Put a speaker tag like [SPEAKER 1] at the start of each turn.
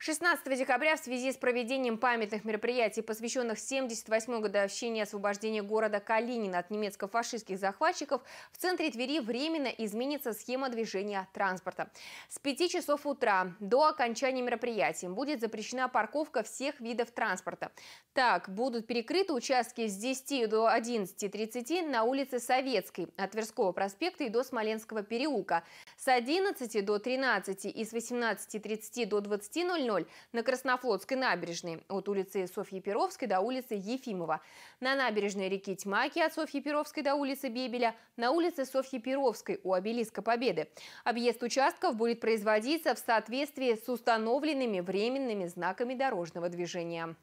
[SPEAKER 1] 16 декабря в связи с проведением памятных мероприятий, посвященных 78-й годовщине освобождения города Калинина от немецко-фашистских захватчиков, в центре Твери временно изменится схема движения транспорта. С 5 часов утра до окончания мероприятия будет запрещена парковка всех видов транспорта. Так, будут перекрыты участки с 10 до 11.30 на улице Советской, от Тверского проспекта и до Смоленского переулка, с 11 до 13 и с 18.30 до 20.00 00 на Краснофлотской набережной от улицы Софьи Перовской до улицы Ефимова, на набережной реки Тьмаки от Софьи Перовской до улицы Бебеля, на улице Софьи Перовской у обелиска Победы. Объезд участков будет производиться в соответствии с установленными временными знаками дорожного движения.